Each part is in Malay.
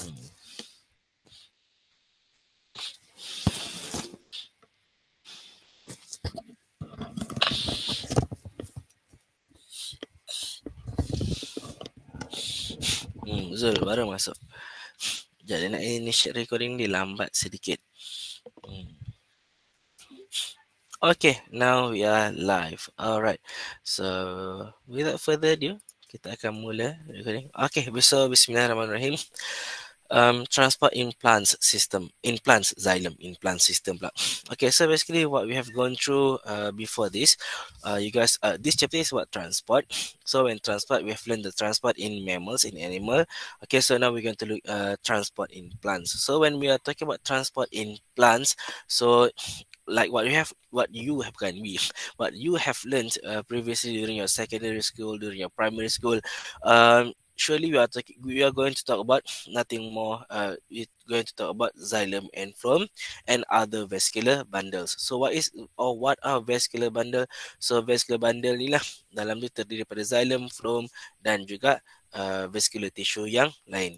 Hmm, Zul baru masuk. Jadi dia ini initiate recording ni lambat sedikit. Hmm. Okay, now we are live. Alright. So, without further ado, kita akan mula recording. Okay, so bismillahirrahmanirrahim. um, transport in plants system, in plants xylem, in plant system. Pula. Okay, so basically what we have gone through uh, before this, uh, you guys, uh, this chapter is about transport. So when transport, we have learned the transport in mammals, in animal. Okay, so now we're going to look uh, transport in plants. So when we are talking about transport in plants, so like what you have what you have done what you have learned uh, previously during your secondary school during your primary school um surely we are talking, we are going to talk about nothing more. Uh, we're going to talk about xylem and phloem and other vascular bundles. So what is or what are vascular bundle? So vascular bundle ni lah dalam tu terdiri daripada xylem, phloem dan juga uh, vascular tissue yang lain.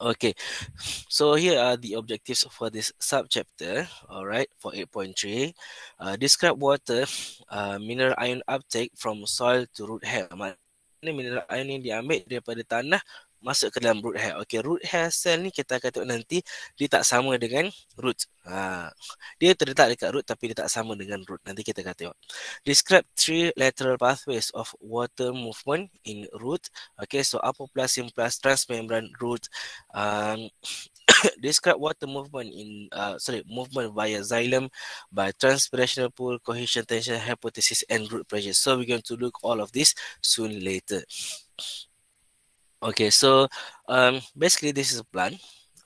Okay, so here are the objectives for this subchapter. All right, for 8.3, uh, describe water uh, mineral ion uptake from soil to root hair. ni mineral iron yang diambil daripada tanah masuk ke dalam root hair. Okey, root hair cell ni kita akan nanti dia tak sama dengan root. Ha. Dia terletak dekat root tapi dia tak sama dengan root. Nanti kita akan tengok. Describe three lateral pathways of water movement in root. Okey, so apoplasm plus transmembrane root. Um, describe water movement in uh, sorry movement via xylem by transpirational pull, cohesion tension hypothesis, and root pressure. So we're going to look all of this soon later. Okay, so um, basically this is a plan.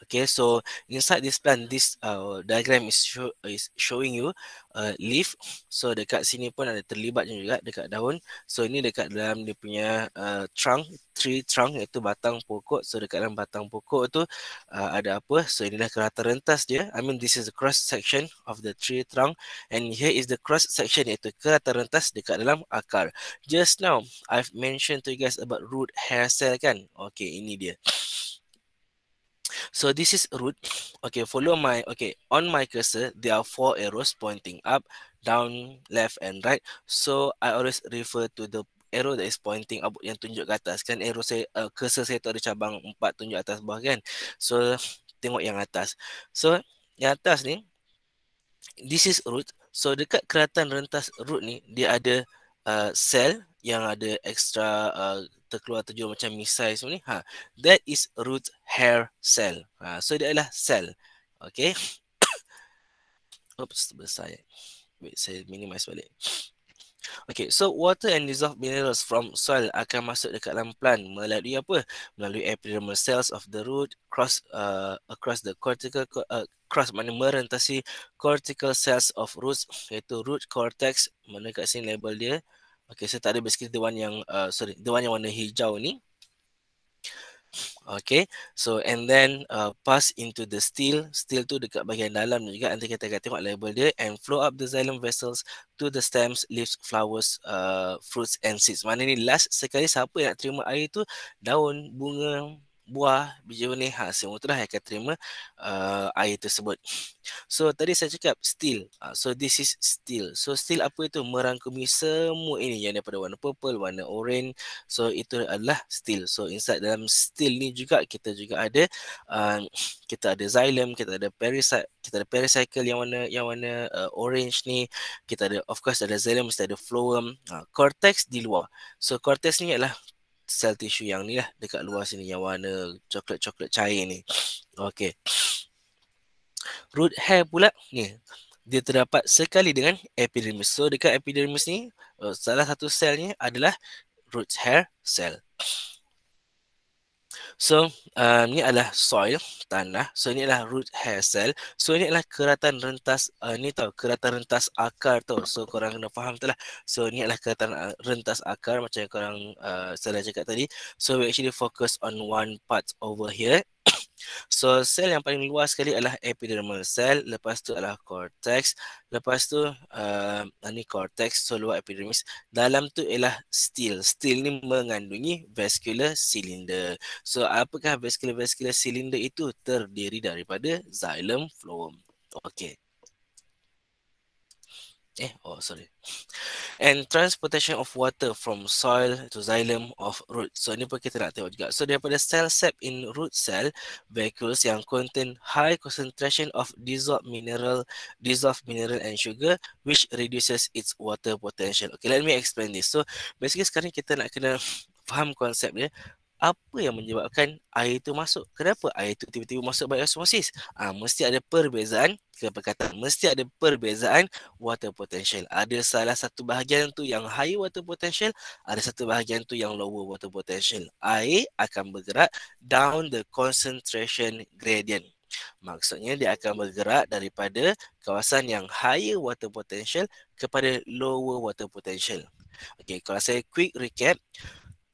Okay, so inside this plant, this uh, diagram is show, is showing you uh, leaf. So dekat sini pun ada terlibat juga dekat daun. So ini dekat dalam dia punya uh, trunk, tree trunk iaitu batang pokok. So dekat dalam batang pokok tu uh, ada apa? So inilah kerata rentas dia. I mean this is the cross section of the tree trunk. And here is the cross section iaitu kerata rentas dekat dalam akar. Just now, I've mentioned to you guys about root hair cell kan? Okay, ini dia. So this is root. Okay, follow my okay on my cursor. There are four arrows pointing up, down, left, and right. So I always refer to the arrow that is pointing up yang tunjuk ke atas. Kan arrow saya uh, cursor saya tu ada cabang empat tunjuk atas bawah kan. So tengok yang atas. So yang atas ni, this is root. So dekat keratan rentas root ni dia ada uh, sel yang ada extra uh, terkeluar terjun macam misai semua ni ha that is root hair cell ha so dia adalah sel okey oops besar ya. wait saya minimize balik Okay, so water and dissolved minerals from soil akan masuk dekat dalam plant melalui apa? Melalui epidermal cells of the root cross uh, across the cortical uh, cross mana merentasi cortical cells of roots iaitu root cortex mana kat sini label dia Okay, saya tak ada basically the one yang, uh, sorry, the one yang warna hijau ni. Okay, so and then uh, pass into the steel. Steel tu dekat bahagian dalam juga. Nanti kita akan tengok label dia. And flow up the xylem vessels to the stems, leaves, flowers, uh, fruits and seeds. Mana ni last sekali siapa yang nak terima air tu? Daun, bunga, buah biji benih ha, semua itulah yang akan terima uh, air tersebut. So tadi saya cakap steel. Uh, so this is steel. So steel apa itu? Merangkumi semua ini yang daripada warna purple, warna orange. So itu adalah steel. So inside dalam steel ni juga kita juga ada uh, kita ada xylem, kita ada pericycle, kita ada pericycle yang warna yang warna uh, orange ni. Kita ada of course ada xylem, kita ada phloem. Uh, cortex di luar. So cortex ni adalah sel tisu yang ni lah dekat luar sini yang warna coklat-coklat cair ni. Okey. Root hair pula ni dia terdapat sekali dengan epidermis. So dekat epidermis ni eh, salah satu selnya adalah root hair cell. So um, ni adalah soil tanah. So ni adalah root hair cell. So ni adalah keratan rentas uh, ni tau, keratan rentas akar tu. So korang kena faham tu lah. So ni adalah keratan uh, rentas akar macam yang korang uh, saya cakap tadi. So we actually focus on one part over here So sel yang paling luas sekali adalah epidermal cell, lepas tu adalah cortex, lepas tu uh, ni cortex, so luar epidermis. Dalam tu ialah steel. Steel ni mengandungi vascular cylinder. So apakah vascular vascular cylinder itu terdiri daripada xylem, phloem. Okay eh oh sorry and transportation of water from soil to xylem of root so ini pun kita nak tengok juga so daripada cell sap in root cell vacuoles yang contain high concentration of dissolved mineral dissolved mineral and sugar which reduces its water potential okay let me explain this so basically sekarang kita nak kena faham konsep dia apa yang menyebabkan air itu masuk? Kenapa air itu tiba-tiba masuk by osmosis? ha, mesti ada perbezaan keperkataan. Mesti ada perbezaan water potential. Ada salah satu bahagian tu yang high water potential, ada satu bahagian tu yang lower water potential. Air akan bergerak down the concentration gradient. Maksudnya dia akan bergerak daripada kawasan yang higher water potential kepada lower water potential. Okey, kalau saya quick recap,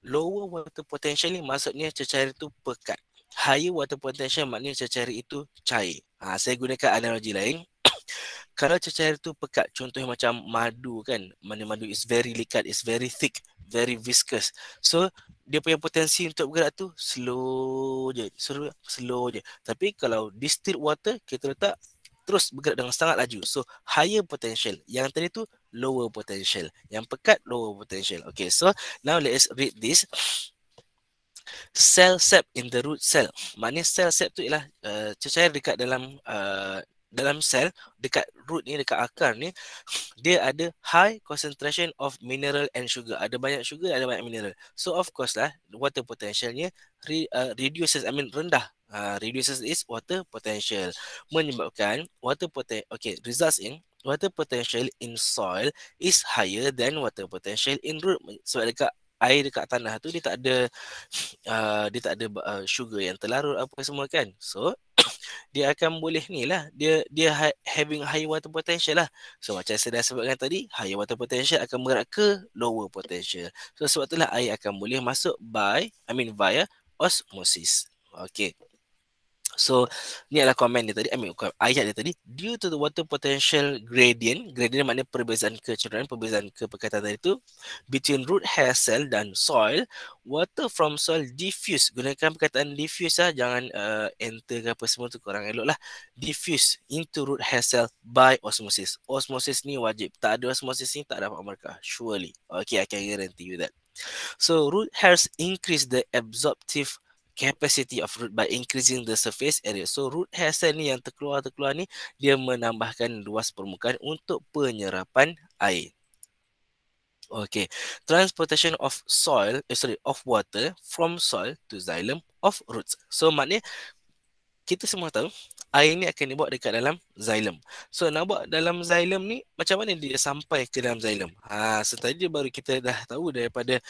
lower water potential ni maksudnya cecair tu pekat. High water potential maknanya cecair itu cair. Ha, saya gunakan analogi lain. Kalau cecair tu pekat, contohnya macam madu kan. Mana madu is very liquid, is very thick, very viscous. So, dia punya potensi untuk bergerak tu slow je. Slow, slow je. Tapi kalau distilled water, kita letak terus bergerak dengan sangat laju. So, higher potential. Yang tadi tu lower potential. Yang pekat, lower potential. Okay, so now let's read this. Cell sap in the root cell. Maknanya cell sap tu ialah uh, cecair dekat dalam uh, dalam sel, dekat root ni, dekat akar ni, dia ada high concentration of mineral and sugar. Ada banyak sugar, ada banyak mineral. So, of course lah, water potentialnya re, uh, reduces, I mean rendah. Uh, reduces is water potential. Menyebabkan water potential, okay, results in water potential in soil is higher than water potential in root sebab dekat air dekat tanah tu dia tak ada uh, dia tak ada uh, sugar yang terlarut apa semua kan so dia akan boleh ni lah dia dia ha- having high water potential lah so macam saya dah sebutkan tadi high water potential akan bergerak ke lower potential so sebab itulah air akan boleh masuk by i mean via osmosis Okay. So ni adalah komen dia tadi I mean, ayat dia tadi due to the water potential gradient gradient maknanya perbezaan kecenderungan perbezaan kepekatan tadi tu between root hair cell dan soil water from soil diffuse gunakan perkataan diffuse lah jangan uh, enter ke apa semua tu korang elok lah diffuse into root hair cell by osmosis osmosis ni wajib tak ada osmosis ni tak dapat mereka. surely okay I can guarantee you that So root hairs increase the absorptive capacity of root by increasing the surface area. So root hairsel ni yang terkeluar-terkeluar ni dia menambahkan luas permukaan untuk penyerapan air. Okay, transportation of soil, eh, sorry, of water from soil to xylem of roots. So maknanya kita semua tahu air ni akan dibawa dekat dalam xylem. So nak buat dalam xylem ni macam mana dia sampai ke dalam xylem? Ha, so tadi baru kita dah tahu daripada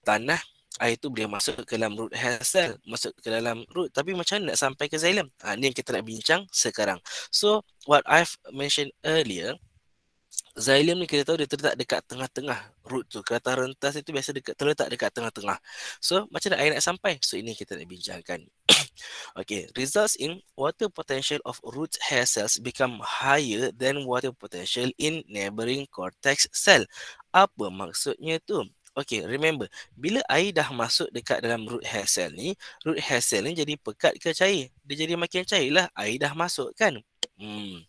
tanah air tu boleh masuk ke dalam root hair cell masuk ke dalam root tapi macam nak sampai ke xylem ha, ni yang kita nak bincang sekarang so what I've mentioned earlier Xylem ni kita tahu dia terletak dekat tengah-tengah root tu. Kata rentas itu biasa dekat, terletak dekat tengah-tengah. So, macam mana air nak sampai? So, ini kita nak bincangkan. okay, results in water potential of root hair cells become higher than water potential in neighboring cortex cell. Apa maksudnya tu? Okay, remember. Bila air dah masuk dekat dalam root hair cell ni, root hair cell ni jadi pekat ke cair? Dia jadi makin cair lah. Air dah masuk kan? Hmm.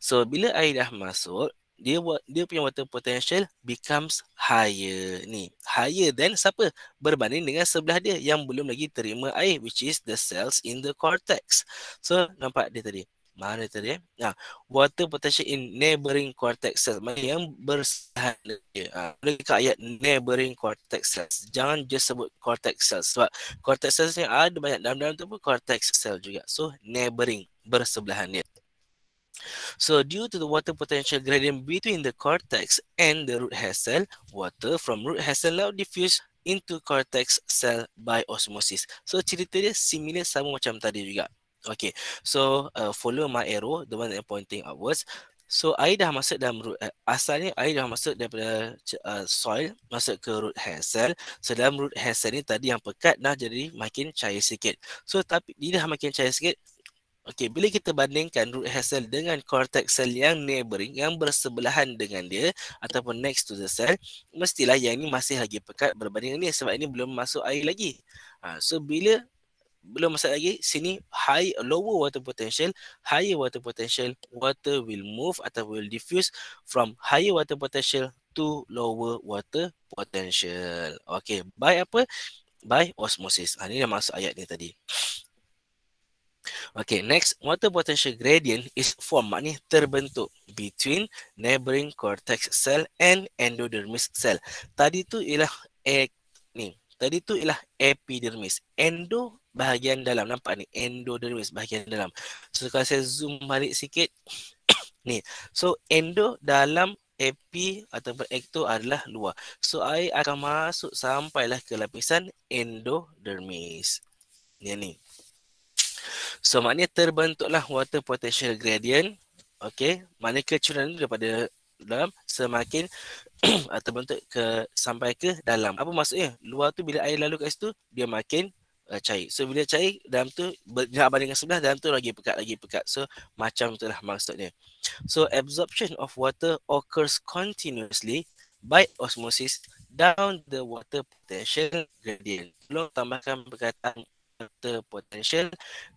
So, bila air dah masuk, dia buat dia punya water potential becomes higher ni. Higher than siapa? Berbanding dengan sebelah dia yang belum lagi terima air, which is the cells in the cortex. So, nampak dia tadi mana tadi eh? Ha, nah, water potential in neighboring cortex cells. Maksudnya yang bersahaja. Ha, boleh ke ayat neighboring cortex cells? Jangan just sebut cortex cells. Sebab cortex cells ni ada banyak dalam-dalam tu pun cortex cell juga. So, neighboring bersebelahan dia. So, due to the water potential gradient between the cortex and the root hair cell, water from root hair cell now diffuse into cortex cell by osmosis. So, cerita dia similar sama macam tadi juga. Okay, so uh, follow my arrow, the one that I'm pointing upwards. So air dah masuk dalam root, uh, asalnya air dah masuk daripada uh, soil, masuk ke root hair cell. So dalam root hair cell ni tadi yang pekat dah jadi makin cair sikit. So tapi dia dah makin cair sikit. Okay, bila kita bandingkan root hair cell dengan cortex cell yang neighboring, yang bersebelahan dengan dia ataupun next to the cell, mestilah yang ni masih lagi pekat berbanding ni sebab ini belum masuk air lagi. Uh, so bila belum masuk lagi sini high lower water potential higher water potential water will move atau will diffuse from higher water potential to lower water potential okey by apa by osmosis ha, ini yang masuk ayat ni tadi Okay, next water potential gradient is formed makni terbentuk between neighboring cortex cell and endodermis cell. Tadi tu ialah eh, ni. Tadi tu ialah epidermis. Endo bahagian dalam nampak ni endodermis bahagian dalam so kalau saya zoom balik sikit ni so endo dalam epi atau ecto adalah luar so air akan masuk sampailah ke lapisan endodermis ni ni so maknanya terbentuklah water potential gradient okey maknanya kecurangan daripada dalam semakin terbentuk ke sampai ke dalam apa maksudnya luar tu bila air lalu kat situ dia makin uh, cair. So bila cair dalam tu nak banding dengan sebelah dalam tu lagi pekat lagi pekat. So macam itulah maksudnya. So absorption of water occurs continuously by osmosis down the water potential gradient. Belum tambahkan perkataan water potential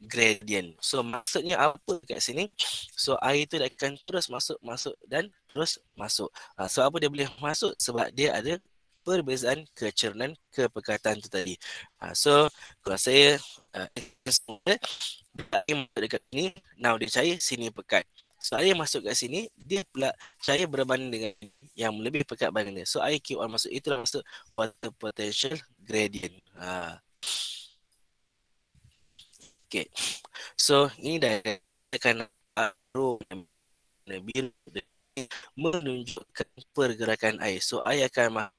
gradient. So maksudnya apa kat sini? So air tu akan terus masuk masuk dan terus masuk. Ha, ah, so apa dia boleh masuk sebab dia ada perbezaan kecerdasan keperkataan itu tadi. Ha, so, kalau saya uh, dekat ini, dekat sini, now dia cari sini pekat. So, air yang masuk kat sini, dia pula cair berbanding dengan yang lebih pekat bandingnya. So, air Q1 masuk, itulah maksud water potential gradient. Ha. Okay. So, ini dah akan arum ah, biru menunjukkan pergerakan air. So, air akan masuk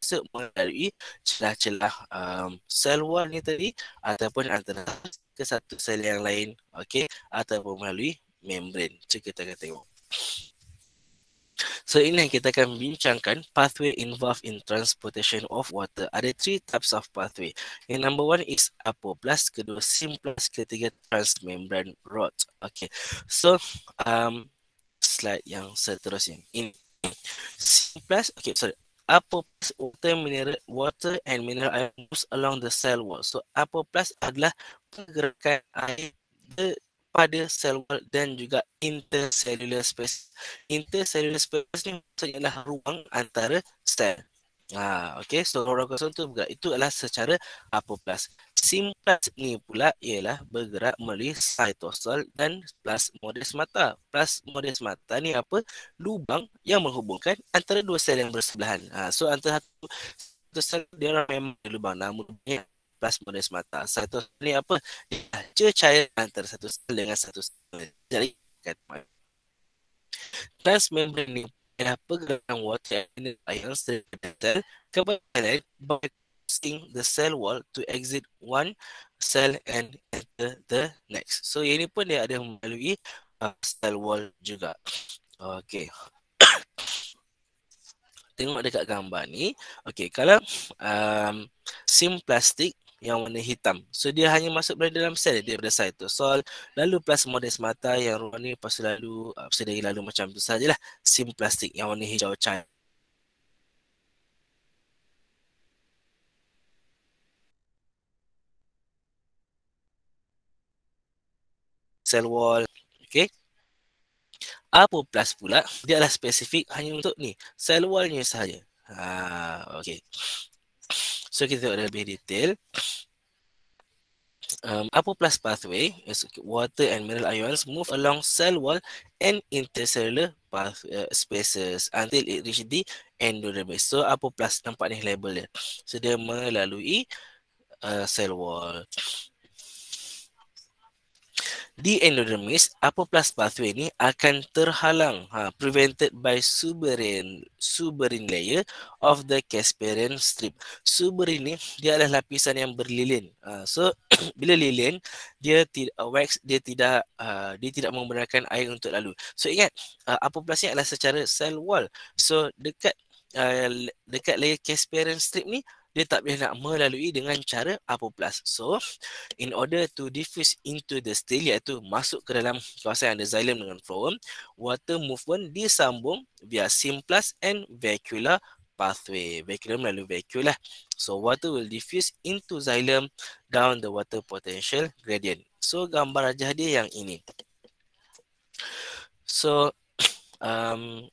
bisa melalui celah-celah um, seluar ni tadi ataupun antara ke satu sel yang lain okey ataupun melalui membran macam kita akan tengok So ini yang kita akan bincangkan pathway involved in transportation of water. Ada three types of pathway. Yang number one is apoplast. kedua sim ketiga transmembrane route. Okay. So um, slide yang seterusnya. Ini. Sim plus, okay sorry, upper plus water mineral water and mineral ions along the cell wall. So upper plus adalah pergerakan air pada cell wall dan juga intercellular space. Intercellular space ni maksudnya ialah ruang antara cell. Ha, okay, so orang kosong tu bergerak. Itu adalah secara apoplas. Simplas ni pula ialah bergerak melalui cytosol dan plasmodes mata. Plasmodes mata ni apa? Lubang yang menghubungkan antara dua sel yang bersebelahan. Ha, so antara satu, satu sel dia memang ada lubang. Namun dia plasmodes mata. Cytosol ni apa? Dia cecair antara satu sel dengan satu sel. Jadi, kata Transmembrane ni adalah pegangan water in the ions the by bouncing the cell wall to exit one cell and enter the next. So ini pun dia ada melalui uh, cell wall juga. Okay. Tengok dekat gambar ni. Okay, kalau um, sim plastik yang warna hitam. So dia hanya masuk berada dalam sel daripada cytosol lalu plasmodium mata yang warna ni lepas lalu uh, lalu macam tu sajalah plastik yang warna hijau cair. Cell wall. Okay. plus pula, dia adalah spesifik hanya untuk ni. Cell wall ni sahaja. Ha, okay. So kita tengok lebih detail. Um, apa plus pathway? Water and mineral ions move along cell wall and intercellular path, uh, spaces until it reach the endodermis. So apa plus nampak ni label dia. So dia melalui uh, cell wall di endodermis upper plus pathway ni akan terhalang ha, prevented by suberin suberin layer of the casparian strip suberin ni dia adalah lapisan yang berlilin ha, so bila lilin dia tidak uh, wax dia tidak uh, dia tidak membenarkan air untuk lalu so ingat uh, ha, upper plus ni adalah secara cell wall so dekat uh, dekat layer casparian strip ni dia tak boleh nak melalui dengan cara apoplas. So, in order to diffuse into the stele iaitu masuk ke dalam kawasan yang ada xylem dengan phloem, water movement disambung via simplas and vacular pathway. Vacular melalui vacuum lah. So, water will diffuse into xylem down the water potential gradient. So, gambar rajah dia yang ini. So, um,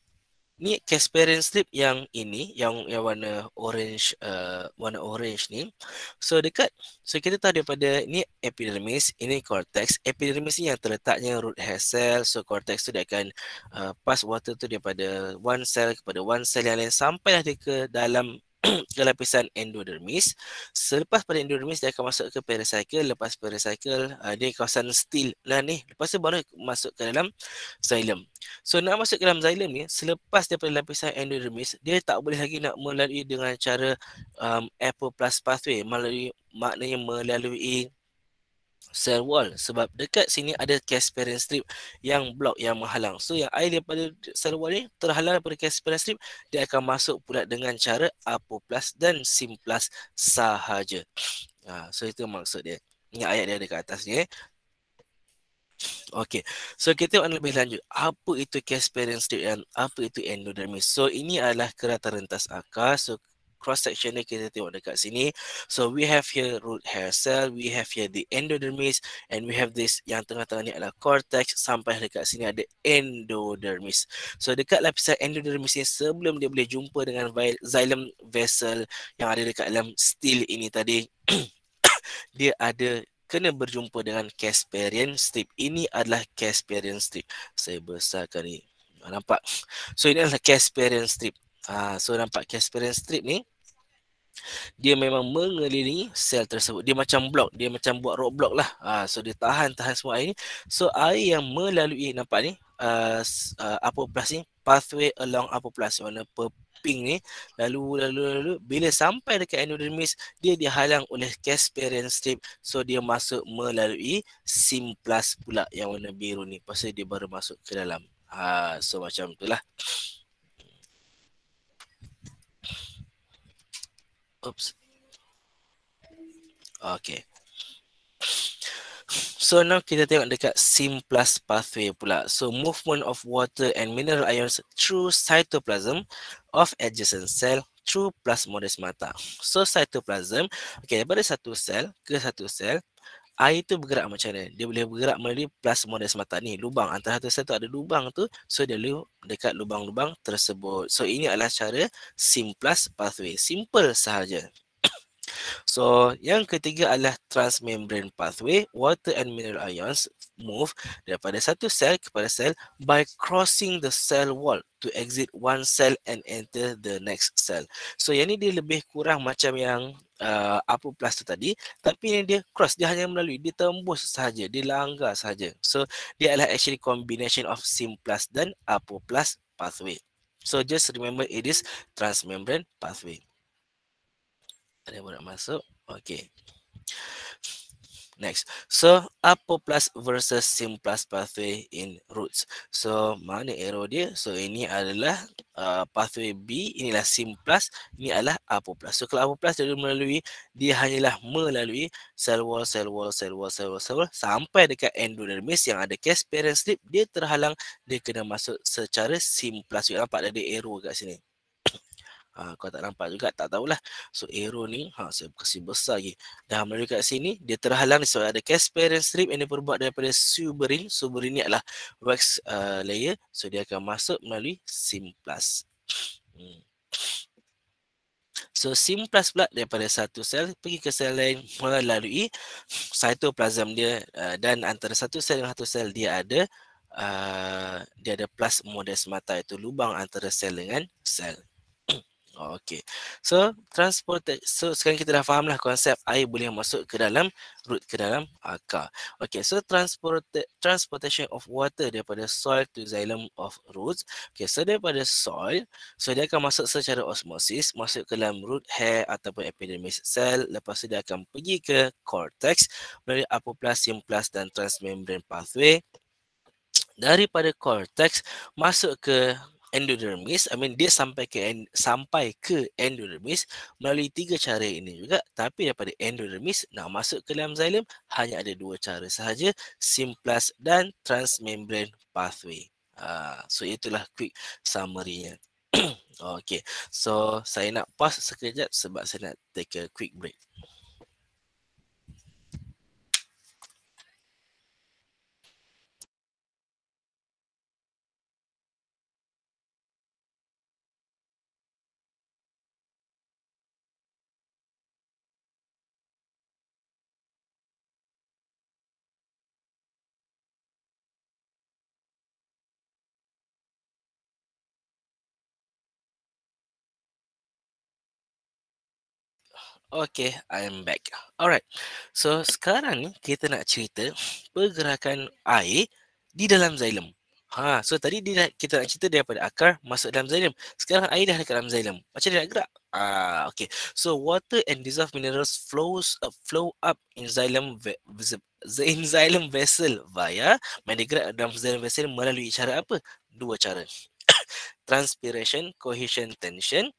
ni casperian strip yang ini yang yang warna orange uh, warna orange ni so dekat so kita tahu daripada ni epidermis ini cortex epidermis ni yang terletaknya root hair cell so cortex tu dia akan uh, pass water tu daripada one cell kepada one cell yang lain sampailah dia ke dalam lapisan endodermis. Selepas pada endodermis dia akan masuk ke pericycle. Lepas pericycle uh, dia kawasan steel lah ni. Lepas tu baru masuk ke dalam xylem. So nak masuk ke dalam xylem ni selepas daripada lapisan endodermis dia tak boleh lagi nak melalui dengan cara um, apoplast pathway melalui maknanya melalui cell wall sebab dekat sini ada Casperian strip yang block yang menghalang. So yang air daripada cell wall ni terhalang daripada Casperian strip dia akan masuk pula dengan cara apoplas dan simplas sahaja. Ha, so itu maksud dia. Ini ayat dia dekat atas ni eh. Okey. So kita tengok lebih lanjut. Apa itu Casperian strip dan apa itu endodermis? So ini adalah kerata rentas akar. So cross section dia kita tengok dekat sini so we have here root hair cell we have here the endodermis and we have this yang tengah-tengah ni adalah cortex sampai dekat sini ada endodermis so dekat lapisan endodermis ni sebelum dia boleh jumpa dengan xylem vessel yang ada dekat dalam steel ini tadi dia ada kena berjumpa dengan Casparian strip. Ini adalah Casparian strip. Saya besarkan ni. Nampak? So, ini adalah Casparian strip. Ah, so nampak Casperian strip ni dia memang mengelilingi sel tersebut. Dia macam blok, dia macam buat roadblock lah. Ah, so dia tahan tahan semua air ni. So air yang melalui nampak ni uh, uh, ni pathway along apoplast warna pink ni lalu lalu lalu bila sampai dekat endodermis dia dihalang oleh Casperian strip so dia masuk melalui simplas pula yang warna biru ni pasal dia baru masuk ke dalam ha, so macam itulah Oops. Okay. So now kita tengok dekat SIM plus pathway pula. So movement of water and mineral ions through cytoplasm of adjacent cell through plasmodesmata. So cytoplasm, okay, daripada satu sel ke satu sel, air tu bergerak macam mana? Dia boleh bergerak melalui plasma dan semata ni, lubang antara satu satu ada lubang tu, so dia lalu dekat lubang-lubang tersebut. So ini adalah cara simplas pathway, simple sahaja. So yang ketiga adalah transmembrane pathway, water and mineral ions move daripada satu sel kepada sel by crossing the cell wall to exit one cell and enter the next cell. So yang ni dia lebih kurang macam yang uh, apa plus tu tadi tapi ni dia cross dia hanya melalui dia tembus sahaja dia langgar sahaja. So dia adalah actually combination of sim plus dan apo plus pathway. So just remember it is transmembrane pathway. Ada yang nak masuk? Okay. Next. So, apa plus versus sim plus pathway in roots? So, mana arrow dia? So, ini adalah uh, pathway B. Inilah sim plus. Ini adalah apa plus. So, kalau apa plus dia melalui, dia hanyalah melalui cell wall, cell wall, cell wall, cell wall, cell wall. Sampai dekat endodermis yang ada case parent slip, dia terhalang. Dia kena masuk secara sim plus. Nampak ada arrow kat sini. Ha, kau tak nampak juga, tak tahulah. So, arrow ni, ha, saya kasi besar lagi. Dah melalui kat sini, dia terhalang sebab ada Casperian strip yang diperbuat daripada Suberin. Suberin ni adalah wax uh, layer. So, dia akan masuk melalui Sim Plus. Hmm. So, Sim Plus pula daripada satu sel pergi ke sel lain melalui cytoplasm dia. Uh, dan antara satu sel dengan satu sel, dia ada uh, dia ada plus modest mata, iaitu lubang antara sel dengan sel. Oh, Okey. So transport. So sekarang kita dah fahamlah konsep air boleh masuk ke dalam root ke dalam akar. Okey. So transport. transportation of water daripada soil to xylem of roots. Okey. So daripada soil, so dia akan masuk secara osmosis masuk ke dalam root hair ataupun epidermis cell. Lepas tu dia akan pergi ke cortex melalui apoplast, simplast dan transmembrane pathway. Daripada cortex masuk ke endodermis I mean dia sampai ke end, sampai ke endodermis melalui tiga cara ini juga tapi daripada endodermis nak masuk ke dalam xylem hanya ada dua cara sahaja simplas dan transmembrane pathway. Uh, so itulah quick summarynya. nya okay. So saya nak pause sekejap sebab saya nak take a quick break. Okay, I'm back. Alright, so sekarang ni kita nak cerita pergerakan air di dalam xylem. Ha, so tadi dia, kita nak cerita daripada akar masuk dalam xylem. Sekarang air dah dekat dalam xylem. Macam dia nak gerak? Ah, okay. So water and dissolved minerals flows up, uh, flow up in xylem ve- in xylem vessel via mana gerak dalam xylem vessel melalui cara apa? Dua cara. Transpiration, cohesion, tension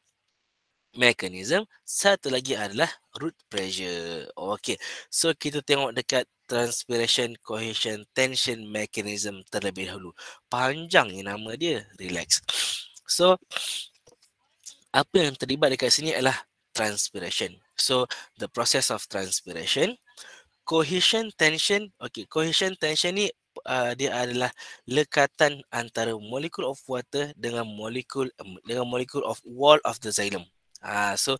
mechanism. Satu lagi adalah root pressure. Okay, So kita tengok dekat transpiration cohesion tension mechanism terlebih dahulu. Panjang ni nama dia. Relax. So apa yang terlibat dekat sini adalah transpiration. So the process of transpiration cohesion tension Okay cohesion tension ni uh, dia adalah lekatan antara molekul of water dengan molekul dengan molekul of wall of the xylem Ah ha, so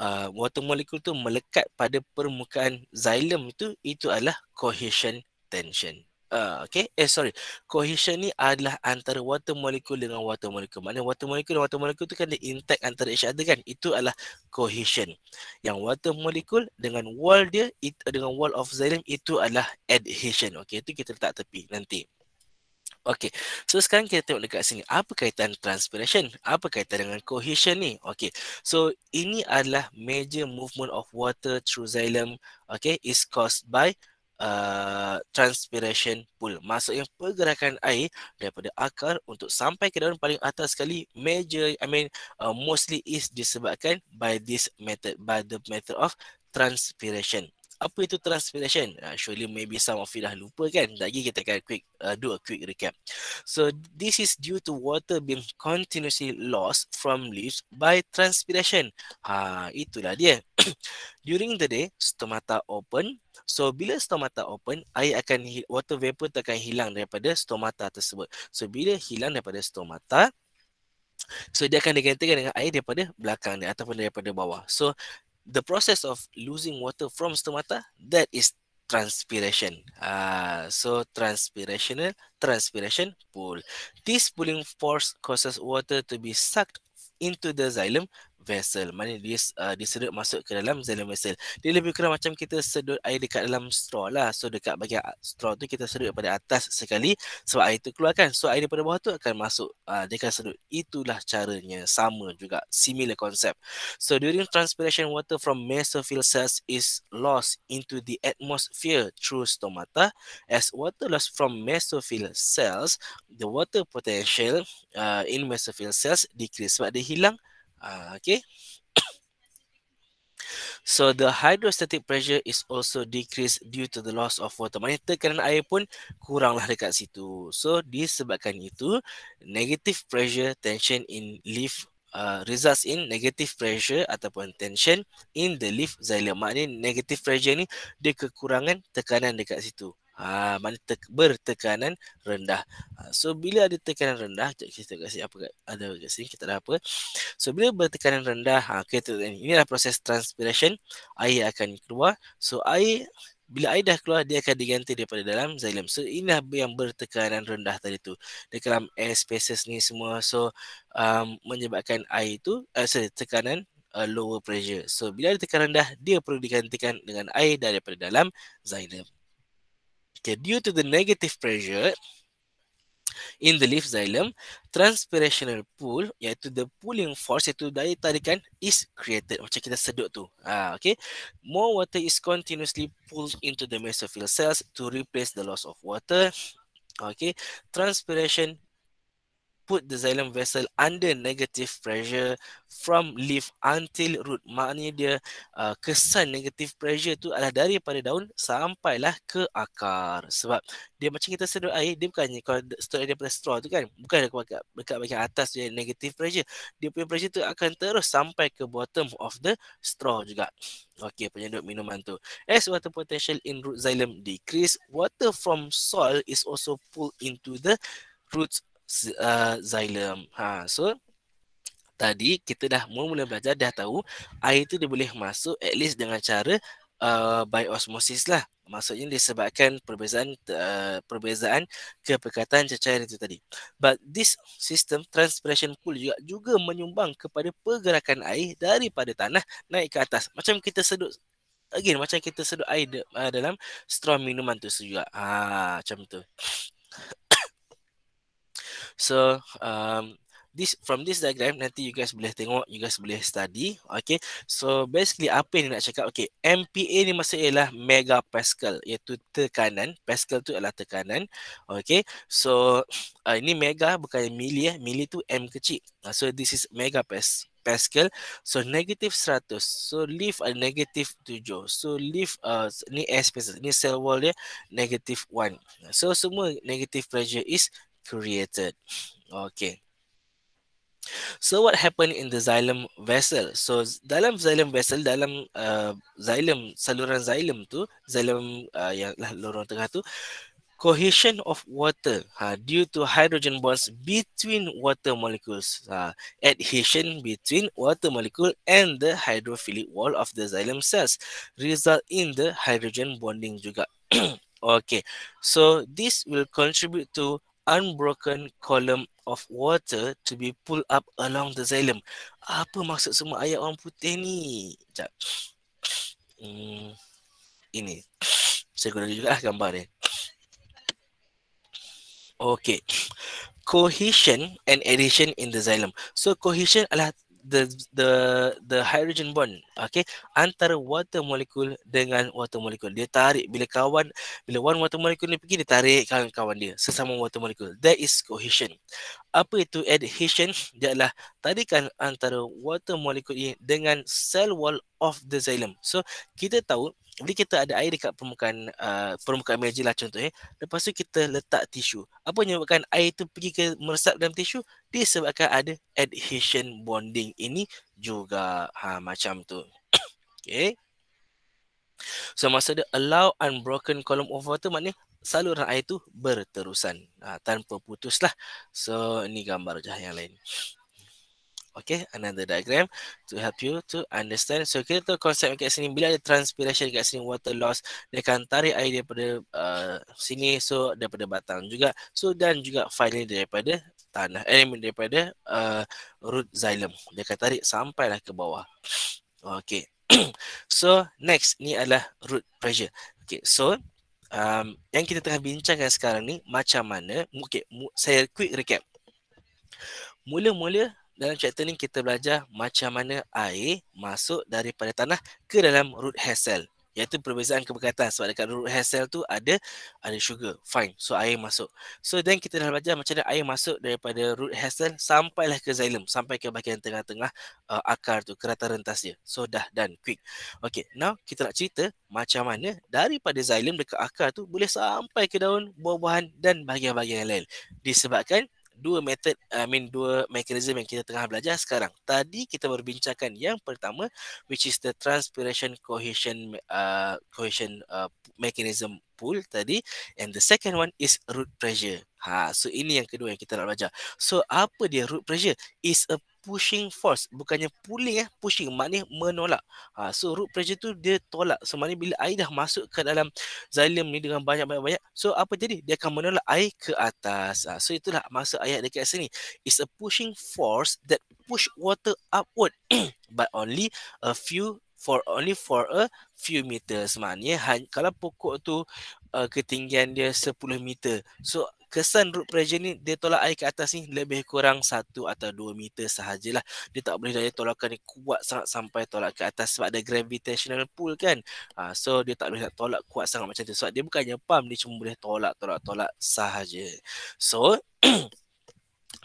uh, water molecule tu melekat pada permukaan xylem tu itu adalah cohesion tension. Uh, okay, eh sorry, cohesion ni adalah antara water molecule dengan water molecule. Maknanya water molecule dan water molecule tu kan dia intact antara each other kan? Itu adalah cohesion. Yang water molecule dengan wall dia, it, dengan wall of xylem itu adalah adhesion. Okay, itu kita letak tepi nanti. Okey. So sekarang kita tengok dekat sini apa kaitan transpiration? Apa kaitan dengan cohesion ni? Okey. So ini adalah major movement of water through xylem. Okey, is caused by Uh, transpiration pool Maksudnya pergerakan air Daripada akar untuk sampai ke daun paling atas sekali Major, I mean uh, Mostly is disebabkan By this method By the method of transpiration apa itu transpiration? Uh, ah, surely maybe some of you dah lupa kan. Lagi kita akan quick uh, do a quick recap. So this is due to water being continuously lost from leaves by transpiration. Ha, itulah dia. During the day, stomata open. So bila stomata open, air akan water vapor akan hilang daripada stomata tersebut. So bila hilang daripada stomata, So dia akan digantikan dengan air daripada belakang dia ataupun daripada bawah. So the process of losing water from stomata, that is transpiration. Uh, so transpirational, transpiration pool. This pulling force causes water to be sucked into the xylem vessel. Maknanya dia uh, diserut masuk ke dalam xylem vessel. Dia lebih kurang macam kita sedut air dekat dalam straw lah. So dekat bahagian straw tu kita sedut daripada atas sekali sebab air tu keluarkan. So air daripada bawah tu akan masuk. Uh, dia akan sedut. Itulah caranya. Sama juga. Similar concept. So during transpiration water from mesophyll cells is lost into the atmosphere through stomata. As water lost from mesophyll cells, the water potential uh, in mesophyll cells decrease sebab dia hilang Uh, okay. So the hydrostatic pressure is also decreased due to the loss of water. Maksudnya tekanan air pun kuranglah dekat situ. So disebabkan itu, negative pressure tension in leaf uh, results in negative pressure ataupun tension in the leaf xylem. Maksudnya negative pressure ni dia kekurangan tekanan dekat situ ha, mana ter- bertekanan rendah ha, so bila ada tekanan rendah kita kasi apa ada kat sini kita ada apa so bila bertekanan rendah ha, kita ini adalah proses transpiration air akan keluar so air bila air dah keluar dia akan diganti daripada dalam xylem so inilah yang bertekanan rendah tadi tu di dalam air spaces ni semua so um, menyebabkan air tu uh, sorry, tekanan uh, lower pressure so bila ada tekanan rendah dia perlu digantikan dengan air daripada dalam xylem okay due to the negative pressure in the leaf xylem transpirational pull iaitu the pulling force iaitu daya tarikan is created macam kita sedut tu ah okay more water is continuously pulled into the mesophyll cells to replace the loss of water okay transpiration put the xylem vessel under negative pressure from leaf until root. Maknanya dia uh, kesan negative pressure tu adalah daripada daun sampailah ke akar. Sebab dia macam kita sedut air, dia bukannya kalau sedut air daripada straw tu kan, bukan dekat, dekat bahagian atas dia negative pressure. Dia punya pressure tu akan terus sampai ke bottom of the straw juga. Okay, penyedut minuman tu. As water potential in root xylem decrease, water from soil is also pulled into the roots uh, xylem. Ha, so tadi kita dah mula-mula belajar dah tahu air itu dia boleh masuk at least dengan cara uh, by osmosis lah. Maksudnya disebabkan perbezaan uh, perbezaan kepekatan cecair itu tadi. But this system transpiration pool juga juga menyumbang kepada pergerakan air daripada tanah naik ke atas. Macam kita sedut again macam kita sedut air de, uh, dalam straw minuman tu juga. Ha macam tu. So um, this from this diagram nanti you guys boleh tengok, you guys boleh study. Okay. So basically apa yang nak cakap? Okay. MPa ni masa ialah mega Pascal, iaitu tekanan. Pascal tu adalah tekanan. Okay. So uh, ini mega bukan mili ya. Mili eh? tu M kecil. Ah, so this is mega Pascal. Pascal. So, negatif 100. So, lift ada negatif 7. So, lift uh, ah, ni s space. Ni cell wall dia negatif 1. So, semua negative pressure is created. Okay. So what happened in the xylem vessel? So dalam xylem vessel, dalam uh, xylem saluran xylem tu, xylem uh, yang lah, lorong tengah tu, cohesion of water ha, due to hydrogen bonds between water molecules, ha, adhesion between water molecule and the hydrophilic wall of the xylem cells result in the hydrogen bonding juga. okay, so this will contribute to unbroken column of water to be pulled up along the xylem. Apa maksud semua ayat orang putih ni? Sekejap. Hmm. Ini. Saya guna juga lah gambar dia. Okay. Cohesion and adhesion in the xylem. So cohesion adalah the the the hydrogen bond okay? antara water molecule dengan water molecule dia tarik bila kawan bila one water molecule ni pergi dia tarik kawan kawan dia sesama water molecule that is cohesion apa itu adhesion dia adalah tarikan antara water molecule ini dengan cell wall of the xylem so kita tahu jadi kita ada air dekat permukaan uh, permukaan meja lah contohnya. Eh. Lepas tu kita letak tisu. Apa yang menyebabkan air tu pergi ke meresap dalam tisu? Disebabkan ada adhesion bonding ini juga ha, macam tu. okay. So masa dia allow unbroken column of water maknanya saluran air tu berterusan ha, tanpa putus lah. So ni gambar jahat yang lain. Okay, another diagram to help you to understand. So, kita tahu konsep kat sini. Bila ada transpiration kat sini, water loss, dia akan tarik air daripada uh, sini. So, daripada batang juga. So, dan juga finally daripada tanah. Eh, daripada uh, root xylem. Dia akan tarik sampailah ke bawah. Okay. so, next ni adalah root pressure. Okay, so um, yang kita tengah bincangkan sekarang ni macam mana. Okay, saya quick recap. Mula-mula dalam chapter ni kita belajar macam mana air masuk daripada tanah ke dalam root hair cell iaitu perbezaan keberkatan sebab dekat root hair cell tu ada ada sugar fine so air masuk so then kita dah belajar macam mana air masuk daripada root hair cell sampailah ke xylem sampai ke bahagian tengah-tengah uh, akar tu kerata rentas dia so dah done quick okay now kita nak cerita macam mana daripada xylem dekat akar tu boleh sampai ke daun buah-buahan dan bahagian-bahagian lain disebabkan dua method I mean dua mekanisme yang kita tengah belajar sekarang. Tadi kita berbincangkan yang pertama which is the transpiration cohesion uh, cohesion uh, mechanism pool tadi and the second one is root pressure. Ha so ini yang kedua yang kita nak belajar. So apa dia root pressure? Is a pushing force bukannya pulling eh pushing maknanya menolak ha, so root pressure tu dia tolak so maknanya bila air dah masuk ke dalam xylem ni dengan banyak-banyak so apa jadi dia akan menolak air ke atas ha, so itulah masa ayat dekat sini it's a pushing force that push water upward but only a few for only for a few meters maknanya kalau pokok tu uh, ketinggian dia 10 meter so kesan root pressure ni dia tolak air ke atas ni lebih kurang satu atau dua meter sahajalah. Dia tak boleh daya tolakkan ni kuat sangat sampai tolak ke atas sebab ada gravitational pull kan. Uh, so dia tak boleh nak tolak kuat sangat macam tu. Sebab dia bukannya pump, dia cuma boleh tolak-tolak-tolak sahaja. So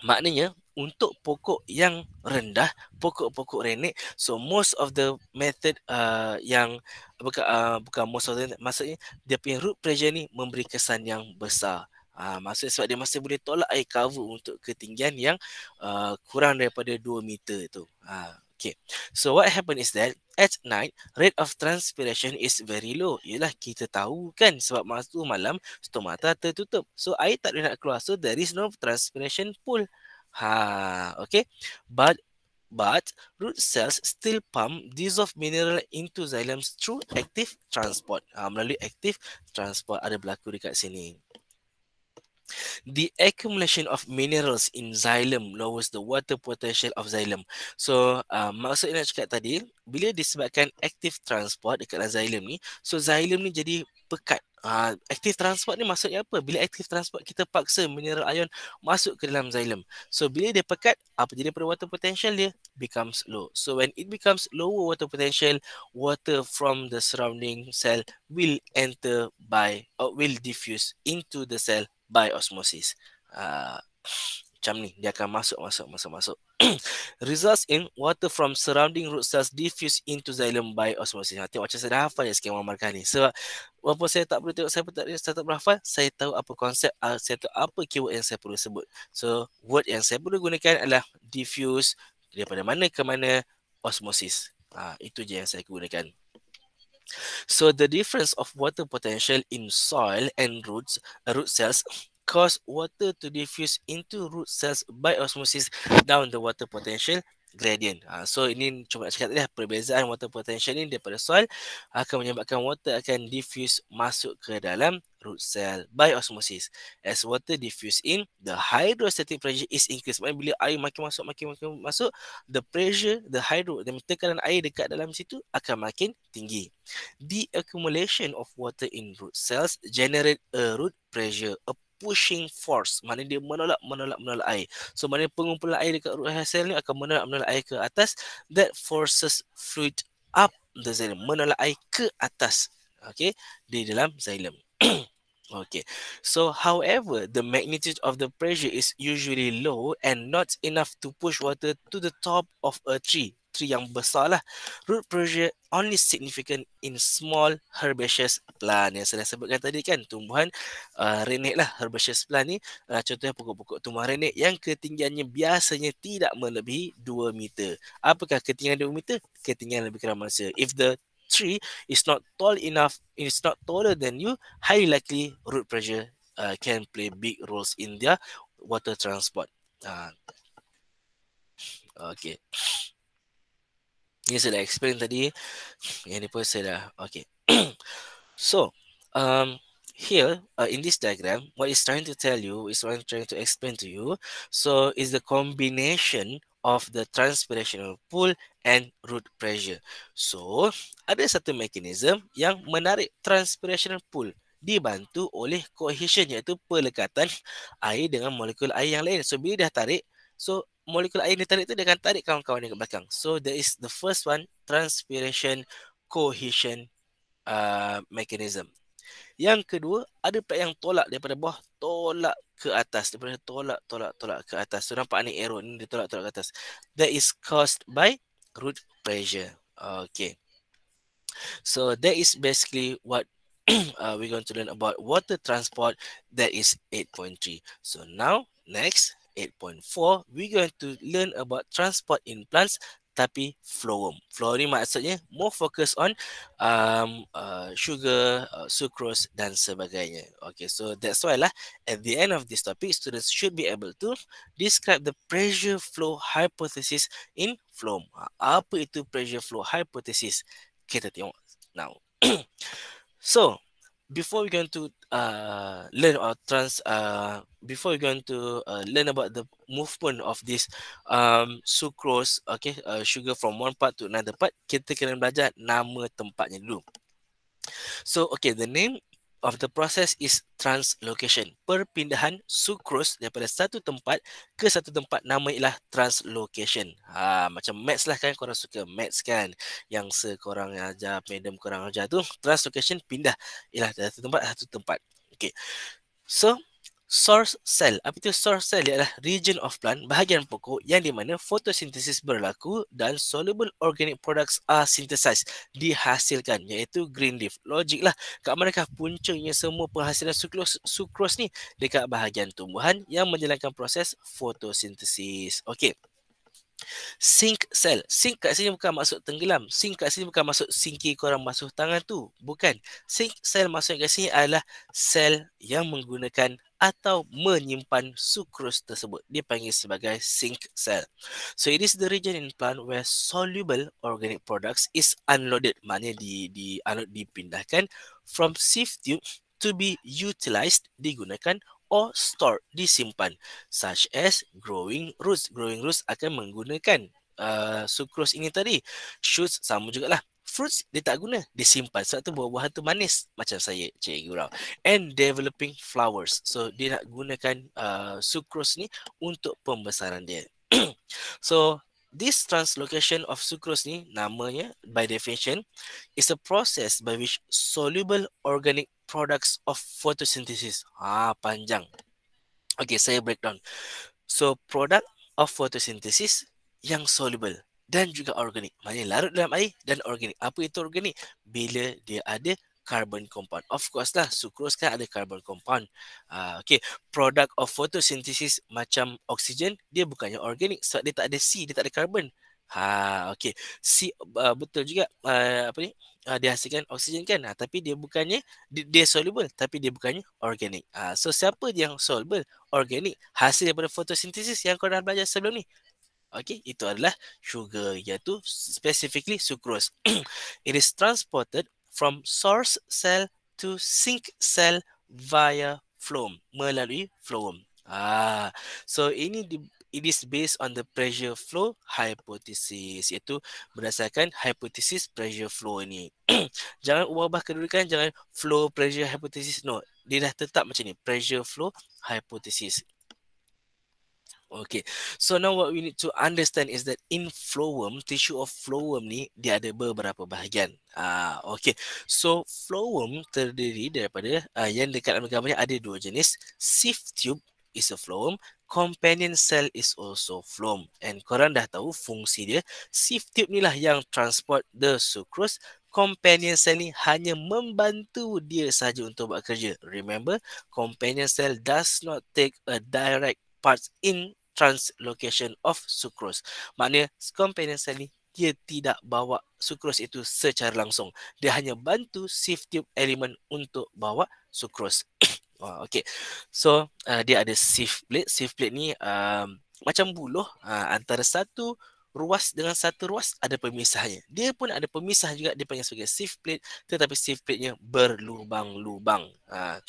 maknanya untuk pokok yang rendah, pokok-pokok renek, so most of the method uh, yang bukan, uh, bukan most of the method, maksudnya dia punya root pressure ni memberi kesan yang besar. Ha, ah, maksudnya sebab dia masih boleh tolak air cover untuk ketinggian yang uh, kurang daripada 2 meter itu. Ha, ah, okay. So what happen is that at night, rate of transpiration is very low. Yelah kita tahu kan sebab masa tu malam stomata tertutup. So air tak boleh nak keluar. So there is no transpiration pool. Ha, okay. But But root cells still pump dissolved mineral into xylem through active transport. Ha, melalui active transport ada berlaku dekat sini. The accumulation of minerals in xylem lowers the water potential of xylem. So uh, maksudnya nak cakap tadi, bila disebabkan active transport dekat dalam xylem ni, so xylem ni jadi pekat. Uh, active transport ni maksudnya apa? Bila active transport kita paksa mineral ion masuk ke dalam xylem. So bila dia pekat, apa jadi pada water potential dia? Becomes low. So when it becomes lower water potential, water from the surrounding cell will enter by or will diffuse into the cell by osmosis. Uh, macam ni, dia akan masuk, masuk, masuk, masuk. results in water from surrounding root cells diffuse into xylem by osmosis. Ha, tengok macam saya dah hafal ya sekian orang markah ni. Sebab so, walaupun saya tak perlu tengok, saya pun tak, saya tak perlu hafal, saya tahu apa konsep, uh, saya tahu apa keyword yang saya perlu sebut. So, word yang saya perlu gunakan adalah diffuse daripada mana ke mana osmosis. Ha, itu je yang saya gunakan. So the difference of water potential in soil and roots, root cells cause water to diffuse into root cells by osmosis down the water potential gradient. Uh, so ini cuma nak cakap tadi lah, perbezaan water potential ni daripada soil akan menyebabkan water akan diffuse masuk ke dalam root cell by osmosis. As water diffuse in, the hydrostatic pressure is increased. Maksudnya bila air makin masuk, makin, makin masuk, the pressure, the hydro, the tekanan air dekat dalam situ akan makin tinggi. The accumulation of water in root cells generate a root pressure, a pushing force maknanya dia menolak menolak menolak air so maknanya pengumpulan air dekat root vessel ni akan menolak menolak air ke atas that forces fluid up the xylem menolak air ke atas okay, di dalam xylem Okay. so however the magnitude of the pressure is usually low and not enough to push water to the top of a tree industri yang besar lah. Root pressure only significant in small herbaceous plant yang saya sebutkan tadi kan tumbuhan uh, renek lah herbaceous plant ni uh, contohnya pokok-pokok tumbuhan renek yang ketinggiannya biasanya tidak melebihi 2 meter. Apakah ketinggian 2 meter? Ketinggian lebih kurang masa. If the tree is not tall enough, it's not taller than you, highly likely root pressure uh, can play big roles in their water transport. Uh, okay ni saya dah explain tadi yang ni pun saya dah okay so um here uh, in this diagram what is trying to tell you is what I'm trying to explain to you so is the combination of the transpirational pull and root pressure so ada satu mechanism yang menarik transpirational pull dibantu oleh cohesion iaitu pelekatan air dengan molekul air yang lain so bila dah tarik so molekul air ni tarik tu dia akan tarik kawan-kawan dia ke belakang. So there is the first one transpiration cohesion uh, mechanism. Yang kedua, ada pack yang tolak daripada bawah, tolak ke atas. Daripada tolak, tolak, tolak ke atas. So, nampak ni error. ni, dia tolak, tolak ke atas. That is caused by root pressure. Okay. So, that is basically what uh, we're going to learn about water transport. That is 8.3. So, now, next. 8.4 we going to learn about transport in plants tapi phloem. Phloem ni maksudnya more focus on um, uh, sugar, uh, sucrose dan sebagainya. Okay, so that's why lah at the end of this topic, students should be able to describe the pressure flow hypothesis in phloem. Ha, apa itu pressure flow hypothesis? Kita tengok now. so, before we're going to uh, learn or trans uh, before we're going to uh, learn about the movement of this um, sucrose okay uh, sugar from one part to another part kita kena belajar nama tempatnya dulu so okay the name of the process is translocation. Perpindahan sukrus daripada satu tempat ke satu tempat nama ialah translocation. Ha, macam maths lah kan korang suka maths kan. Yang sekorang ajar, madam korang ajar tu. Translocation pindah ialah dari satu tempat ke satu tempat. Okay. So, source cell. Apa itu source cell? Ia adalah region of plant, bahagian pokok yang di mana fotosintesis berlaku dan soluble organic products are synthesized, dihasilkan iaitu green leaf. Logiklah, lah. Kat manakah puncanya semua penghasilan sukros, sukros ni? Dekat bahagian tumbuhan yang menjalankan proses fotosintesis. Okey. Sink cell. Sink kat sini bukan maksud tenggelam. Sink kat sini bukan maksud sinki korang masuk tangan tu. Bukan. Sink cell maksudnya kat sini adalah sel yang menggunakan atau menyimpan sukrus tersebut. Dia panggil sebagai sink cell. So it is the region in plant where soluble organic products is unloaded, maknanya di di unload dipindahkan from sieve tube to be utilized digunakan or stored disimpan such as growing roots. Growing roots akan menggunakan uh, sukrus ini tadi. Shoots sama jugalah fruits dia tak guna dia simpan sebab tu buah-buahan tu manis macam saya cikgu Rao and developing flowers so dia nak gunakan uh, sucrose ni untuk pembesaran dia so this translocation of sucrose ni namanya by definition is a process by which soluble organic products of photosynthesis ha panjang okay saya breakdown so product of photosynthesis yang soluble dan juga organik. Maksudnya larut dalam air dan organik. Apa itu organik? Bila dia ada carbon compound. Of course lah, sukros kan ada carbon compound. Uh, okay, product of photosynthesis macam oksigen, dia bukannya organik. Sebab so, dia tak ada C, dia tak ada carbon. Ha, okay. C, uh, betul juga, uh, apa ni? Uh, dia hasilkan oksigen kan? Uh, tapi dia bukannya, dia, dia soluble. Tapi dia bukannya organik. Uh, so, siapa yang soluble? Organik. Hasil daripada photosynthesis yang korang dah belajar sebelum ni. Okay, itu adalah sugar iaitu specifically sucrose. It is transported from source cell to sink cell via phloem, melalui phloem. Ah, so ini di, it is based on the pressure flow hypothesis iaitu berdasarkan hypothesis pressure flow ini. jangan ubah-ubah kedudukan, jangan flow pressure hypothesis. No, dia dah tetap macam ni, pressure flow hypothesis. Okay. So now what we need to understand is that in phloem, tissue of phloem ni dia ada beberapa bahagian. Ah, uh, okay. So phloem terdiri daripada uh, yang dekat dalam gambar ni ada dua jenis. Sieve tube is a phloem. Companion cell is also phloem. And korang dah tahu fungsi dia. Sieve tube ni lah yang transport the sucrose. Companion cell ni hanya membantu dia saja untuk buat kerja. Remember, companion cell does not take a direct part in translocation of sucrose. Maknanya scompaniensal ni dia tidak bawa sucrose itu secara langsung. Dia hanya bantu sieve tube element untuk bawa sucrose. oh, okay. So uh, dia ada sieve plate. Sieve plate ni um, macam buluh uh, antara satu ruas dengan satu ruas ada pemisahnya. Dia pun ada pemisah juga dipanggil sebagai sieve plate tetapi sieve plate-nya berlubang-lubang. Uh.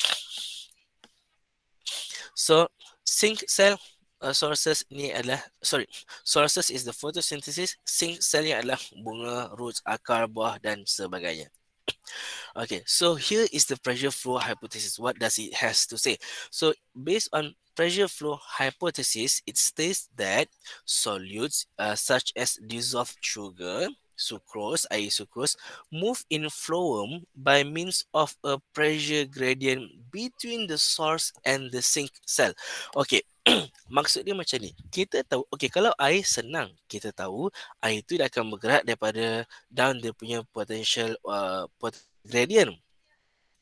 So sink cell uh, sources ni adalah sorry sources is the photosynthesis sink yang adalah bunga roots akar buah dan sebagainya okay so here is the pressure flow hypothesis what does it has to say so based on pressure flow hypothesis it states that solutes uh, such as dissolved sugar sucrose i.e. sucrose move in phloem by means of a pressure gradient between the source and the sink cell okay maksud dia macam ni. Kita tahu, okay, kalau air senang, kita tahu air itu akan bergerak daripada down dia punya potential uh, gradient.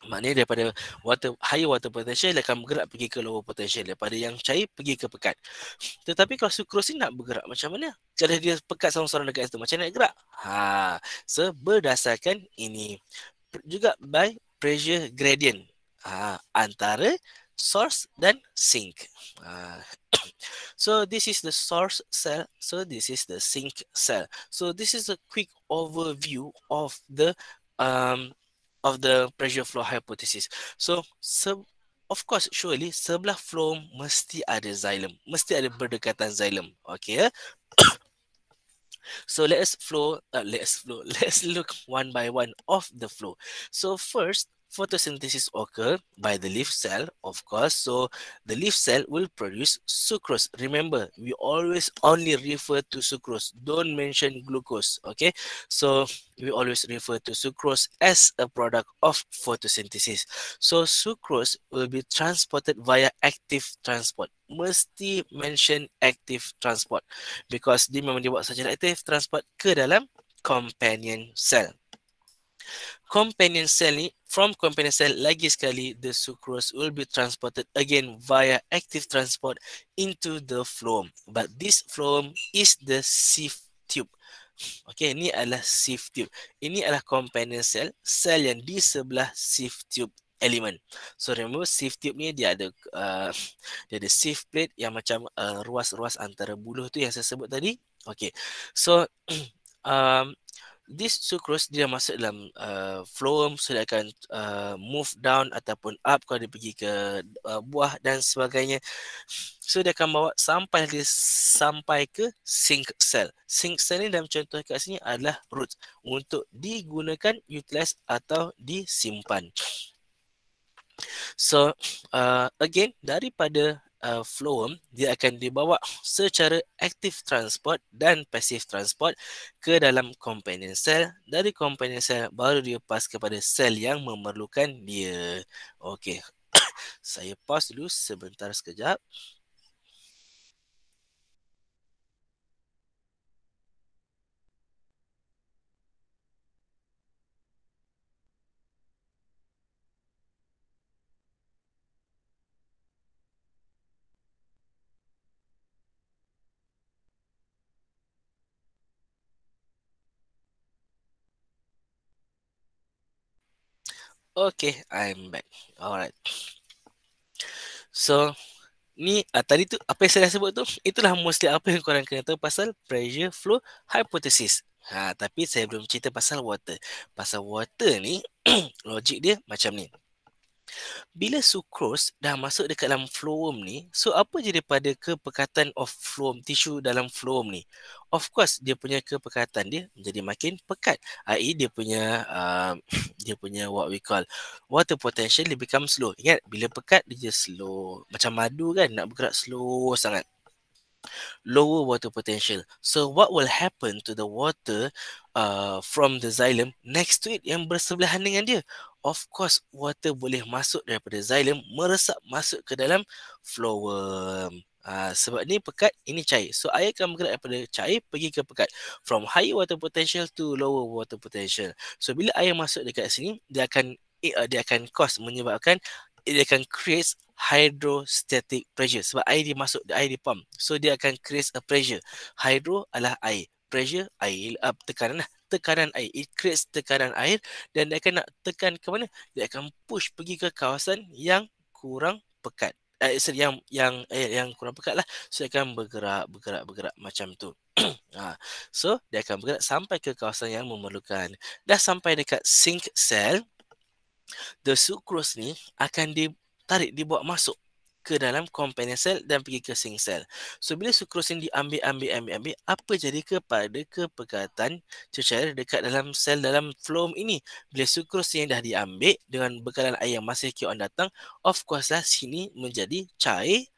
Maknanya daripada water, high water potential dia akan bergerak pergi ke lower potential daripada yang cair pergi ke pekat. Tetapi kalau sukrosi nak bergerak macam mana? Cara dia pekat sama-sama dekat situ macam nak gerak? Ha, so berdasarkan ini juga by pressure gradient. Ha, antara source then sink uh, so this is the source cell so this is the sink cell so this is a quick overview of the um, of the pressure flow hypothesis so sub of course surely sebelah flow mesti ada xylem mesti ada berdekatan xylem okay so let's flow uh, let's flow let's look one by one of the flow so first photosynthesis occur by the leaf cell, of course. So the leaf cell will produce sucrose. Remember, we always only refer to sucrose. Don't mention glucose, okay? So we always refer to sucrose as a product of photosynthesis. So sucrose will be transported via active transport. Mesti mention active transport because dia memang dibawa secara active transport ke dalam companion cell. companion cell ni from companion cell lagi sekali the sucrose will be transported again via active transport into the phloem but this phloem is the sieve tube okay ini adalah sieve tube ini adalah companion cell cell yang di sebelah sieve tube element so remember sieve tube ni dia ada uh, dia ada sieve plate yang macam uh, ruas-ruas uh, antara buluh tu yang saya sebut tadi okay so um, this sucrose dia masuk dalam uh, phloem so dia akan uh, move down ataupun up kalau dia pergi ke uh, buah dan sebagainya so dia akan bawa sampai dia sampai ke sink cell sink cell ni dalam contoh kat sini adalah root untuk digunakan utilize atau disimpan so uh, again daripada uh, phloem um, dia akan dibawa secara active transport dan passive transport ke dalam companion cell dari companion cell baru dia pass kepada sel yang memerlukan dia okey saya pause dulu sebentar sekejap Okay, I'm back. Alright. So, ni uh, tadi tu apa yang saya dah sebut tu, itulah mostly apa yang korang kena tahu pasal pressure flow hypothesis. Ha, tapi saya belum cerita pasal water. Pasal water ni, logik dia macam ni bila sucrose dah masuk dekat dalam phloem ni so apa jadi pada kepekatan of phloem tisu dalam phloem ni of course dia punya kepekatan dia menjadi makin pekat i.e dia punya uh, dia punya what we call water potential dia become slow ingat bila pekat dia just slow macam madu kan nak bergerak slow sangat lower water potential so what will happen to the water uh, from the xylem next to it yang bersebelahan dengan dia of course water boleh masuk daripada xylem meresap masuk ke dalam flowworm Ha, ah, sebab ni pekat, ini cair. So air akan bergerak daripada cair pergi ke pekat. From high water potential to lower water potential. So bila air masuk dekat sini, dia akan eh, ah, dia akan cause menyebabkan eh, dia akan create hydrostatic pressure. Sebab air dia masuk, air di pump. So dia akan create a pressure. Hydro adalah air. Pressure, air, uh, tekanan lah tekanan air. It creates tekanan air dan dia akan nak tekan ke mana? Dia akan push pergi ke kawasan yang kurang pekat. Eh, sorry, yang yang eh, yang kurang pekat lah. So, dia akan bergerak, bergerak, bergerak macam tu. ha. So, dia akan bergerak sampai ke kawasan yang memerlukan. Dah sampai dekat sink cell, the sucrose ni akan ditarik, dibawa masuk ke dalam companion cell dan pergi ke sing cell. So bila sukrosin diambil ambil ambil ambil apa jadi kepada kepekatan cecair dekat dalam sel dalam phloem ini? Bila sukrosin yang dah diambil dengan bekalan air yang masih kion datang, of course lah sini menjadi cair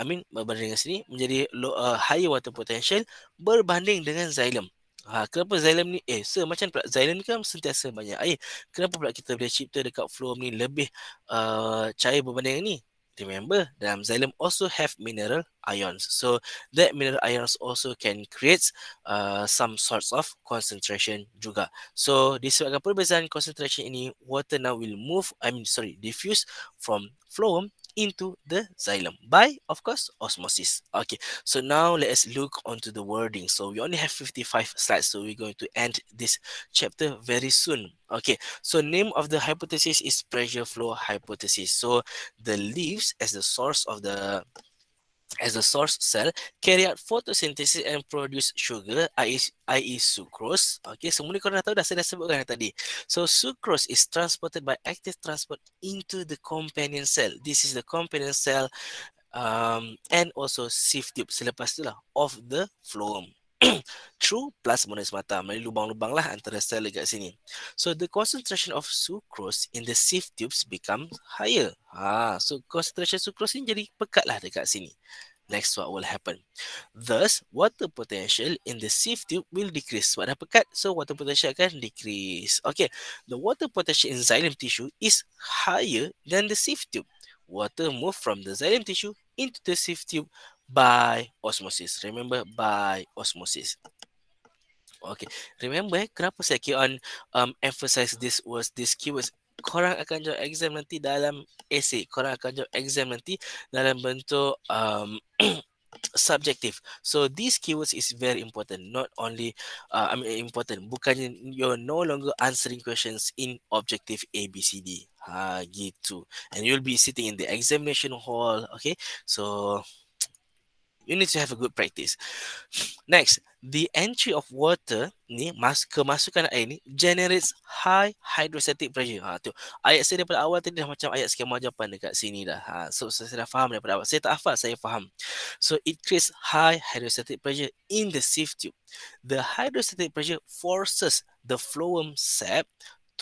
I mean berbanding dengan sini menjadi low, uh, high water potential berbanding dengan xylem. Ha, kenapa xylem ni? Eh, sir, macam pula xylem ni kan sentiasa banyak air. Kenapa pula kita boleh cipta dekat phloem ni lebih uh, cair berbanding dengan ni? remember dalam xylem also have mineral ions so that mineral ions also can create uh, some sorts of concentration juga so disebabkan perbezaan concentration ini water now will move i mean sorry diffuse from phloem into the xylem by, of course, osmosis. Okay, so now let's look onto the wording. So we only have 55 slides, so we're going to end this chapter very soon. Okay, so name of the hypothesis is pressure flow hypothesis. So the leaves as the source of the as the source cell carry out photosynthesis and produce sugar i.e. E sucrose okay semua ni korang dah tahu dah saya dah sebutkan tadi so sucrose is transported by active transport into the companion cell this is the companion cell um, and also sieve tube selepas itulah of the phloem true plus bonus mata melalui lubang-lubang lah antara sel dekat sini. So the concentration of sucrose in the sieve tubes become higher. Ha, so concentration sucrose ni jadi pekat lah dekat sini next what will happen. Thus, water potential in the sieve tube will decrease. What happened cut? So, water potential akan decrease. Okay, the water potential in xylem tissue is higher than the sieve tube. Water move from the xylem tissue into the sieve tube by osmosis. Remember, by osmosis. Okay, remember, kenapa saya keep on um, emphasize this words, this keywords korang akan jawab exam nanti dalam essay. Korang akan jawab exam nanti dalam bentuk um, subjective. So these keywords is very important. Not only uh, I mean important. Bukannya you're no longer answering questions in objective A B C D. Ha gitu. And you'll be sitting in the examination hall, okay? So You need to have a good practice. Next, the entry of water ni mas kemasukan air ni generates high hydrostatic pressure. Ha tu. Ayat saya daripada awal tadi dah macam ayat skema jawapan dekat sini dah. Ha so saya dah faham daripada awal. Saya tak hafal, saya faham. So it creates high hydrostatic pressure in the sieve tube. The hydrostatic pressure forces the phloem sap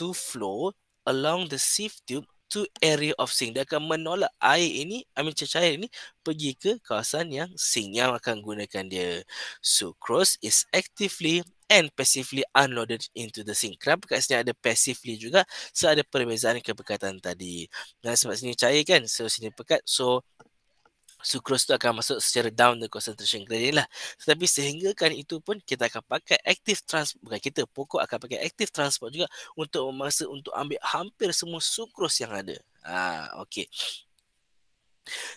to flow along the sieve tube to area of sink. Dia akan menolak air ini, I mean cecair ini pergi ke kawasan yang sink yang akan gunakan dia. So cross is actively and passively unloaded into the sink. Kenapa kat sini ada passively juga? So ada perbezaan keberkatan tadi. Nah sebab sini cair kan, so sini pekat. So sucrose tu akan masuk secara down the concentration gradient lah. Tetapi sehingga kan itu pun kita akan pakai active transport bukan kita pokok akan pakai active transport juga untuk memaksa untuk ambil hampir semua sucrose yang ada. Ah okey.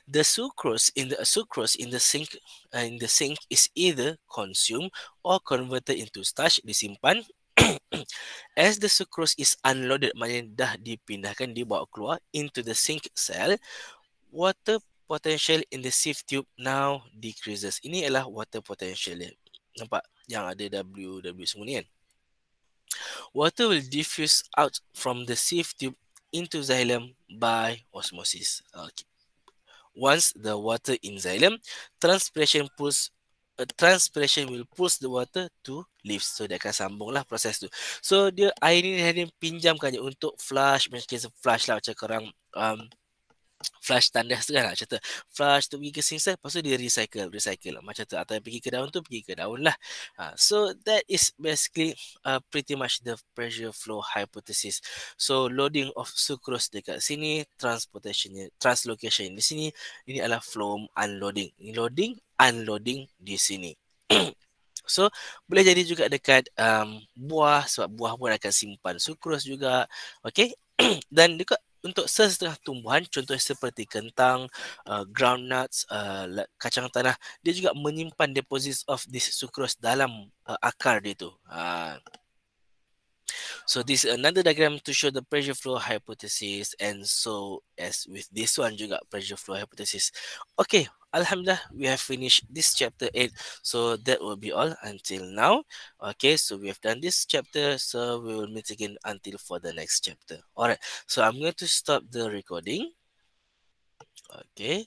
The sucrose in the sucrose in the sink uh, in the sink is either consumed or converted into starch disimpan As the sucrose is unloaded, maknanya dah dipindahkan, dibawa keluar into the sink cell, water potential in the sieve tube now decreases. Ini adalah water potential dia. Nampak yang ada W semua ni kan? Water will diffuse out from the sieve tube into xylem by osmosis. Okay. Once the water in xylem, transpiration pulls uh, transpiration will push the water to leaves. So, dia akan sambung lah proses tu. So, dia air ni dia pinjamkan je untuk flush, macam flush lah macam korang um, flush tandas tu kan lah. Cata flush tu pergi ke sink sir. Lepas tu dia recycle. Recycle lah. Macam tu. Atau yang pergi ke daun tu, pergi ke daun lah. Ha, so that is basically uh, pretty much the pressure flow hypothesis. So loading of sucrose dekat sini, transportation translocation di sini, ini adalah flow unloading. Ini loading, unloading di sini. So boleh jadi juga dekat um, buah sebab buah pun akan simpan sucrose juga. Okay. Dan dekat untuk sesetengah tumbuhan contohnya seperti kentang, uh, nuts, uh, kacang tanah, dia juga menyimpan deposits of this sucrose dalam uh, akar dia tu. Uh, So this is another diagram to show the pressure flow hypothesis. And so as with this one juga pressure flow hypothesis. Okay, Alhamdulillah, we have finished this chapter 8. So that will be all until now. Okay, so we have done this chapter. So we will meet again until for the next chapter. All right, so I'm going to stop the recording. Okay.